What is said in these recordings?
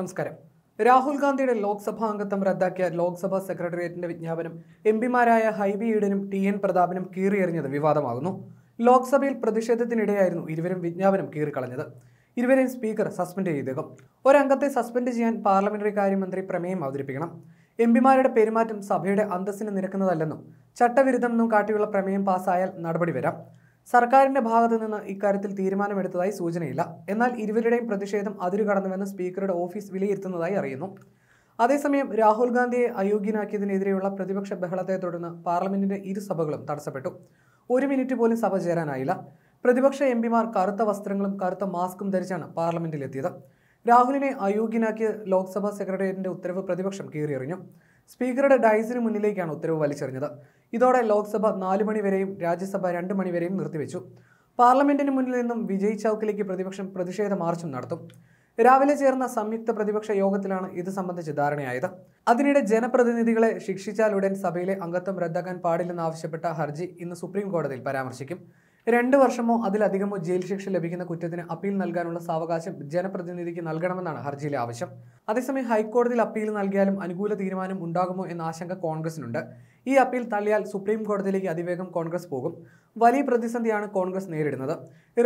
നമസ്കാരം രാഹുൽ ഗാന്ധിയുടെ ലോക്സഭാ അംഗത്വം റദ്ദാക്കിയ ലോക്സഭാ സെക്രട്ടേറിയറ്റിന്റെ വിജ്ഞാപനം എം പിമാരായ ഹൈബി ഈഡനും ടി എൻ പ്രതാപനും കീറിയെറിഞ്ഞത് വിവാദമാകുന്നു ലോക്സഭയിൽ പ്രതിഷേധത്തിനിടെയായിരുന്നു ഇരുവരും വിജ്ഞാപനം കീറിക്കളഞ്ഞത് ഇരുവരെയും സ്പീക്കർ സസ്പെൻഡ് ചെയ്തേക്കും ഒരംഗത്തെ സസ്പെൻഡ് ചെയ്യാൻ പാർലമെന്ററി കാര്യമന്ത്രി പ്രമേയം അവതരിപ്പിക്കണം എം പിമാരുടെ പെരുമാറ്റം സഭയുടെ അന്തസ്സിന് നിരക്കുന്നതല്ലെന്നും ചട്ടവിരുദ്ധമെന്നും കാട്ടിയുള്ള പ്രമേയം പാസ്സായാൽ നടപടി വരാം സർക്കാരിന്റെ ഭാഗത്ത് നിന്ന് ഇക്കാര്യത്തിൽ തീരുമാനമെടുത്തതായി സൂചനയില്ല എന്നാൽ ഇരുവരുടെയും പ്രതിഷേധം അതിരു കടന്നുവെന്ന് സ്പീക്കറുടെ ഓഫീസ് വിലയിരുത്തുന്നതായി അറിയുന്നു അതേസമയം രാഹുൽ ഗാന്ധിയെ അയോഗ്യനാക്കിയതിനെതിരെയുള്ള പ്രതിപക്ഷ ബഹളത്തെ തുടർന്ന് പാർലമെന്റിന്റെ ഇരുസഭകളും തടസ്സപ്പെട്ടു ഒരു മിനിറ്റ് പോലും സഭ ചേരാനായില്ല പ്രതിപക്ഷ എംപിമാർ കറുത്ത വസ്ത്രങ്ങളും കറുത്ത മാസ്കും ധരിച്ചാണ് പാർലമെന്റിലെത്തിയത് രാഹുലിനെ അയോഗ്യനാക്കിയ ലോക്സഭാ സെക്രട്ടേറിയറ്റിന്റെ ഉത്തരവ് പ്രതിപക്ഷം കീറിയറിഞ്ഞു സ്പീക്കറുടെ ഡയസിന് മുന്നിലേക്കാണ് ഉത്തരവ് വലിച്ചെറിഞ്ഞത് ഇതോടെ ലോക്സഭ നാല് മണിവരെയും രാജ്യസഭ രണ്ട് മണിവരെയും നിർത്തിവെച്ചു പാർലമെന്റിന് മുന്നിൽ നിന്നും വിജയ് ചൌക്കിലേക്ക് പ്രതിപക്ഷം പ്രതിഷേധ മാർച്ചും നടത്തും രാവിലെ ചേർന്ന സംയുക്ത പ്രതിപക്ഷ യോഗത്തിലാണ് ഇത് സംബന്ധിച്ച് ധാരണയായത് അതിനിടെ ജനപ്രതിനിധികളെ ശിക്ഷിച്ചാലുടൻ സഭയിലെ അംഗത്വം റദ്ദാക്കാൻ പാടില്ലെന്നാവശ്യപ്പെട്ട ഹർജി ഇന്ന് സുപ്രീം കോടതിയിൽ പരാമർശിക്കും രണ്ട് വർഷമോ അതിലധികമോ ജയിൽ ശിക്ഷ ലഭിക്കുന്ന കുറ്റത്തിന് അപ്പീൽ നൽകാനുള്ള സാവകാശം ജനപ്രതിനിധിക്ക് നൽകണമെന്നാണ് ഹർജിയിലെ ആവശ്യം അതേസമയം ഹൈക്കോടതിയിൽ അപ്പീൽ നൽകിയാലും അനുകൂല തീരുമാനം ഉണ്ടാകുമോ എന്ന ആശങ്ക കോൺഗ്രസിനുണ്ട് ഈ അപ്പീൽ തള്ളിയാൽ സുപ്രീം കോടതിയിലേക്ക് അതിവേഗം കോൺഗ്രസ് പോകും വലിയ പ്രതിസന്ധിയാണ് കോൺഗ്രസ് നേരിടുന്നത്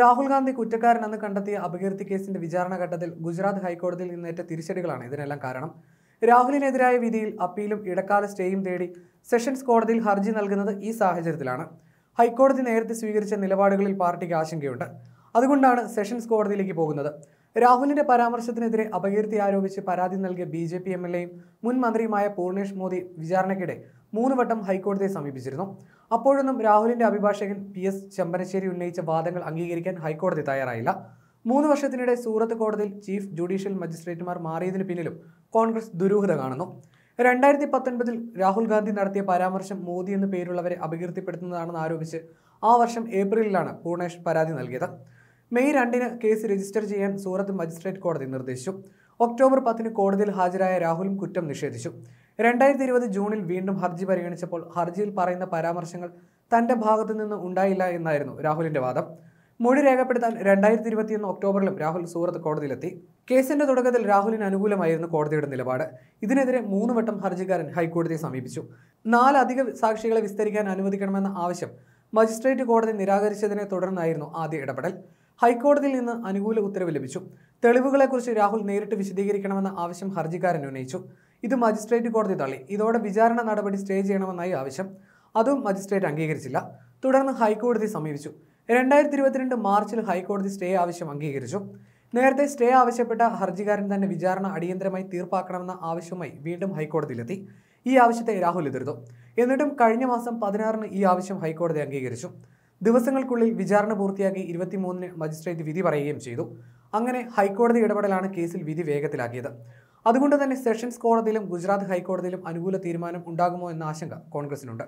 രാഹുൽ ഗാന്ധി കുറ്റക്കാരനെന്ന് കണ്ടെത്തിയ അപകീർത്തി കേസിന്റെ വിചാരണ ഘട്ടത്തിൽ ഗുജറാത്ത് ഹൈക്കോടതിയിൽ നിന്നേറ്റ തിരിച്ചടികളാണ് ഇതിനെല്ലാം കാരണം രാഹുലിനെതിരായ വിധിയിൽ അപ്പീലും ഇടക്കാല സ്റ്റേയും തേടി സെഷൻസ് കോടതിയിൽ ഹർജി നൽകുന്നത് ഈ സാഹചര്യത്തിലാണ് ഹൈക്കോടതി നേരത്തെ സ്വീകരിച്ച നിലപാടുകളിൽ പാർട്ടിക്ക് ആശങ്കയുണ്ട് അതുകൊണ്ടാണ് സെഷൻസ് കോടതിയിലേക്ക് പോകുന്നത് രാഹുലിന്റെ പരാമർശത്തിനെതിരെ അപകീർത്തി ആരോപിച്ച് പരാതി നൽകിയ B J P M L എയും മുൻ മന്ത്രിയുമായ പൂർണേഷ് മോദി വിചാരണയ്ക്കിടെ മൂന്ന് വട്ടം ഹൈക്കോടതിയെ സമീപിച്ചിരുന്നു അപ്പോഴൊന്നും രാഹുലിന്റെ അഭിഭാഷകൻ പി എസ് ചെമ്പനശ്ശേരി ഉന്നയിച്ച വാദങ്ങൾ അംഗീകരിക്കാൻ ഹൈക്കോടതി തയ്യാറായില്ല മൂന്ന് വർഷത്തിനിടെ സൂറത്ത് കോടതിയിൽ ചീഫ് ജുഡീഷ്യൽ മജിസ്ട്രേറ്റുമാർ മാറിയതിനു പിന്നിലും കോൺഗ്രസ് ദുരൂഹത കാണുന്നു രണ്ടായിരത്തി പത്തൊൻപതിൽ രാഹുൽ ഗാന്ധി നടത്തിയ പരാമർശം മോദി എന്ന പേരുള്ളവരെ അപകീർത്തിപ്പെടുത്തുന്നതാണെന്ന് ആരോപിച്ച് ആ വർഷം ഏപ്രിലാണ് പൂർണേഷ് പരാതി നൽകിയത് മെയ് രണ്ടിന് കേസ് രജിസ്റ്റർ ചെയ്യാൻ സൂറത്ത് മജിസ്ട്രേറ്റ് കോടതി നിർദ്ദേശിച്ചു ഒക്ടോബർ പത്തിന് കോടതിയിൽ ഹാജരായ രാഹുലും കുറ്റം നിഷേധിച്ചു രണ്ടായിരത്തി ഇരുപത് ജൂണിൽ വീണ്ടും ഹർജി പരിഗണിച്ചപ്പോൾ ഹർജിയിൽ പറയുന്ന പരാമർശങ്ങൾ തന്റെ ഭാഗത്തു നിന്ന് ഉണ്ടായില്ല എന്നായിരുന്നു രാഹുലിന്റെ വാദം മൊഴി രേഖപ്പെടുത്താൻ രണ്ടായിരത്തി ഇരുപത്തിയൊന്ന് ഒക്ടോബറിലും രാഹുൽ സൂറത്ത് കോടതിയിലെത്തി കേസിന്റെ തുടക്കത്തിൽ രാഹുലിന് അനുകൂലമായിരുന്നു കോടതിയുടെ നിലപാട് ഇതിനെതിരെ മൂന്ന് വട്ടം ഹർജിക്കാരൻ ഹൈക്കോടതിയെ സമീപിച്ചു നാലധിക സാക്ഷികളെ വിസ്തരിക്കാൻ അനുവദിക്കണമെന്ന ആവശ്യം മജിസ്ട്രേറ്റ് കോടതി നിരാകരിച്ചതിനെ തുടർന്നായിരുന്നു ആദ്യ ഇടപെടൽ ഹൈക്കോടതിയിൽ നിന്ന് അനുകൂല ഉത്തരവ് ലഭിച്ചു തെളിവുകളെക്കുറിച്ച് രാഹുൽ നേരിട്ട് വിശദീകരിക്കണമെന്ന ആവശ്യം ഹർജിക്കാരൻ ഉന്നയിച്ചു ഇത് മജിസ്ട്രേറ്റ് കോടതി തള്ളി ഇതോടെ വിചാരണ നടപടി സ്റ്റേ ചെയ്യണമെന്നായി ആവശ്യം അതും മജിസ്ട്രേറ്റ് അംഗീകരിച്ചില്ല തുടർന്ന് ഹൈക്കോടതി സമീപിച്ചു രണ്ടായിരത്തി ഇരുപത്തിരണ്ട് മാർച്ചിൽ ഹൈക്കോടതി സ്റ്റേ ആവശ്യം അംഗീകരിച്ചു നേരത്തെ സ്റ്റേ ആവശ്യപ്പെട്ട ഹർജിക്കാരൻ തന്നെ വിചാരണ അടിയന്തരമായി തീർപ്പാക്കണമെന്ന ആവശ്യവുമായി വീണ്ടും ഹൈക്കോടതിയിലെത്തി ഈ ആവശ്യത്തെ രാഹുൽ എതിർത്തു എന്നിട്ടും കഴിഞ്ഞ മാസം പതിനാറിന് ഈ ആവശ്യം ഹൈക്കോടതി അംഗീകരിച്ചു ദിവസങ്ങൾക്കുള്ളിൽ വിചാരണ പൂർത്തിയാക്കി ഇരുപത്തിമൂന്നിന് മജിസ്ട്രേറ്റ് വിധി പറയുകയും ചെയ്തു അങ്ങനെ ഹൈക്കോടതി ഇടപെടലാണ് കേസിൽ വിധി വേഗത്തിലാക്കിയത് അതുകൊണ്ട് തന്നെ സെഷൻസ് കോടതിയിലും ഗുജറാത്ത് ഹൈക്കോടതിയിലും അനുകൂല തീരുമാനം ഉണ്ടാകുമോ എന്ന ആശങ്ക കോൺഗ്രസിനുണ്ട്